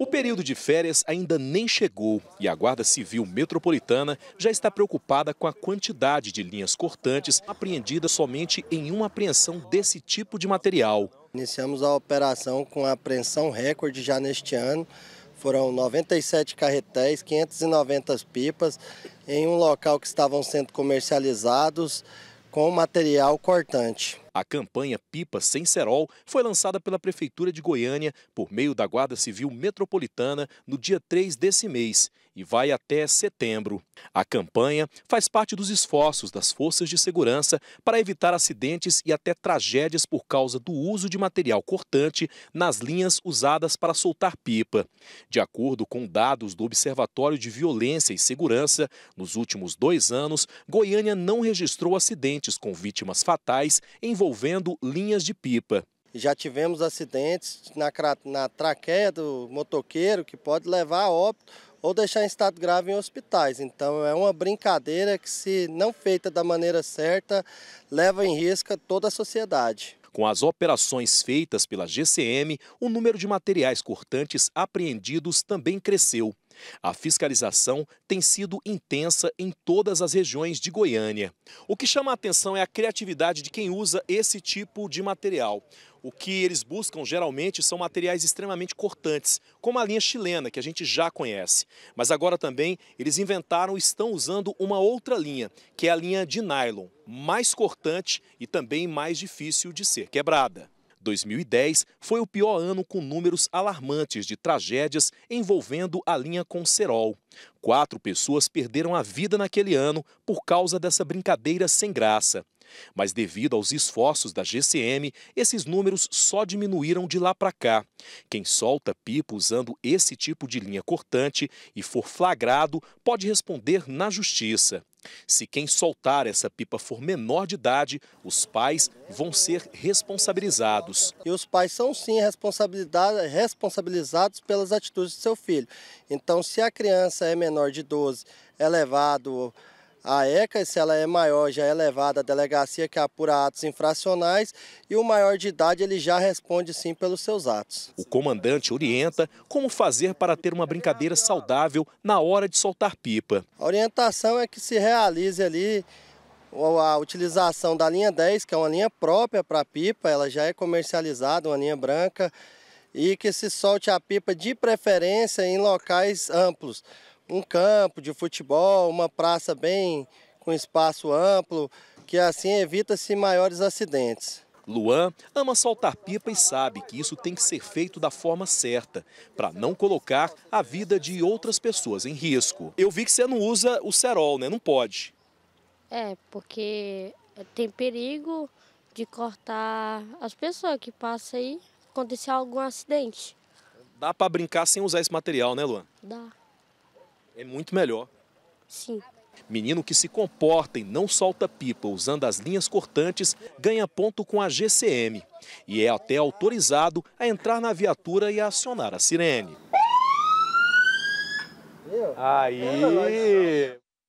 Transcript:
O período de férias ainda nem chegou e a Guarda Civil Metropolitana já está preocupada com a quantidade de linhas cortantes apreendidas somente em uma apreensão desse tipo de material. Iniciamos a operação com a apreensão recorde já neste ano. Foram 97 carretéis, 590 pipas, em um local que estavam sendo comercializados com material cortante. A campanha Pipa Sem Serol foi lançada pela Prefeitura de Goiânia por meio da Guarda Civil Metropolitana no dia 3 desse mês e vai até setembro. A campanha faz parte dos esforços das forças de segurança para evitar acidentes e até tragédias por causa do uso de material cortante nas linhas usadas para soltar pipa. De acordo com dados do Observatório de Violência e Segurança, nos últimos dois anos, Goiânia não registrou acidentes com vítimas fatais envolvendo linhas de pipa. Já tivemos acidentes na, na traqueia do motoqueiro que pode levar a óbito ou deixar em estado grave em hospitais. Então é uma brincadeira que, se não feita da maneira certa, leva em risco toda a sociedade. Com as operações feitas pela GCM, o número de materiais cortantes apreendidos também cresceu. A fiscalização tem sido intensa em todas as regiões de Goiânia. O que chama a atenção é a criatividade de quem usa esse tipo de material o que eles buscam geralmente são materiais extremamente cortantes, como a linha chilena, que a gente já conhece. Mas agora também eles inventaram e estão usando uma outra linha, que é a linha de nylon, mais cortante e também mais difícil de ser quebrada. 2010 foi o pior ano com números alarmantes de tragédias envolvendo a linha Concerol. Quatro pessoas perderam a vida naquele ano por causa dessa brincadeira sem graça. Mas devido aos esforços da GCM, esses números só diminuíram de lá para cá. Quem solta pipa usando esse tipo de linha cortante e for flagrado pode responder na justiça. Se quem soltar essa pipa for menor de idade, os pais vão ser responsabilizados. E os pais são sim responsabilizados pelas atitudes do seu filho. Então, se a criança é menor de 12, é levado a ECA, se ela é maior, já é levada à delegacia que apura atos infracionais e o maior de idade ele já responde sim pelos seus atos. O comandante orienta como fazer para ter uma brincadeira saudável na hora de soltar pipa. A orientação é que se realize ali a utilização da linha 10, que é uma linha própria para pipa, ela já é comercializada, uma linha branca, e que se solte a pipa de preferência em locais amplos um campo de futebol, uma praça bem com espaço amplo, que assim evita-se maiores acidentes. Luan ama soltar pipa e sabe que isso tem que ser feito da forma certa, para não colocar a vida de outras pessoas em risco. Eu vi que você não usa o cerol, né? Não pode. É, porque tem perigo de cortar as pessoas que passam aí, acontecer algum acidente. Dá para brincar sem usar esse material, né, Luan? Dá. É muito melhor. Sim. Menino que se comporta e não solta pipa usando as linhas cortantes ganha ponto com a GCM. E é até autorizado a entrar na viatura e a acionar a sirene. Aí!